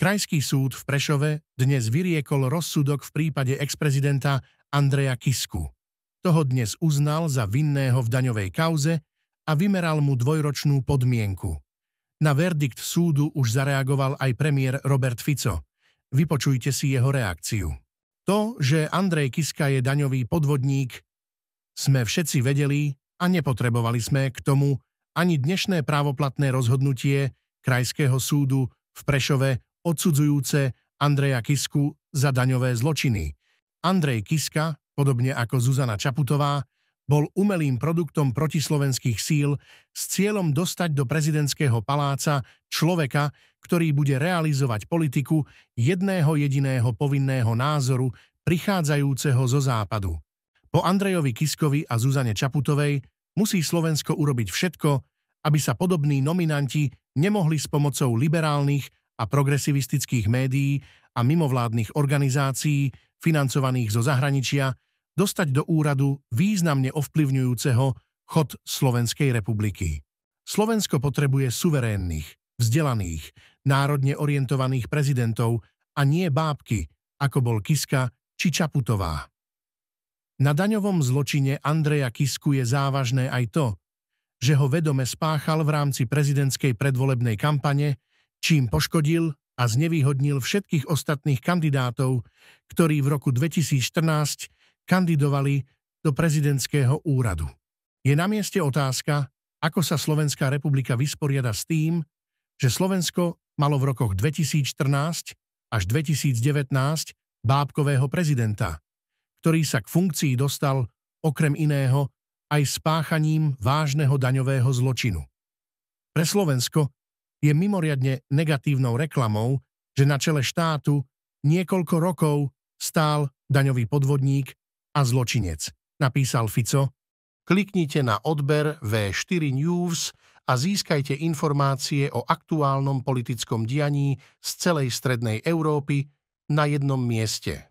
Krajský súd v Prešove dnes vyriekol rozsudok v prípade ex prezidenta Andreja Kisku. Toho dnes uznal za vinného v daňovej kauze a vymeral mu dvojročnú podmienku. Na verdikt súdu už zareagoval aj premiér Robert Fico. Vypočujte si jeho reakciu. To, že Andrej Kiska je daňový podvodník, sme všetci vedeli a nepotrebovali sme k tomu ani dnešné právoplatné rozhodnutie Krajského súdu v Prešove odsudzujúce Andreja Kisku za daňové zločiny. Andrej Kiska, podobne ako Zuzana Čaputová, bol umelým produktom protislovenských síl s cieľom dostať do prezidentského paláca človeka, ktorý bude realizovať politiku jedného jediného povinného názoru prichádzajúceho zo západu. Po Andrejovi Kiskovi a Zuzane Čaputovej musí Slovensko urobiť všetko, aby sa podobní nominanti nemohli s pomocou liberálnych a progresivistických médií a mimovládnych organizácií financovaných zo zahraničia dostať do úradu významne ovplyvňujúceho chod Slovenskej republiky. Slovensko potrebuje suverénnych, vzdelaných, národne orientovaných prezidentov a nie bábky, ako bol Kiska či Čaputová. Na daňovom zločine Andreja Kisku je závažné aj to, že ho vedome spáchal v rámci prezidentskej predvolebnej kampane čím poškodil a znevýhodnil všetkých ostatných kandidátov, ktorí v roku 2014 kandidovali do prezidentského úradu. Je na mieste otázka, ako sa Slovenská republika vysporiada s tým, že Slovensko malo v rokoch 2014 až 2019 bábkového prezidenta, ktorý sa k funkcii dostal okrem iného aj spáchaním vážneho daňového zločinu. Pre Slovensko je mimoriadne negatívnou reklamou, že na čele štátu niekoľko rokov stál daňový podvodník a zločinec, napísal Fico. Kliknite na odber V4 News a získajte informácie o aktuálnom politickom dianí z celej strednej Európy na jednom mieste.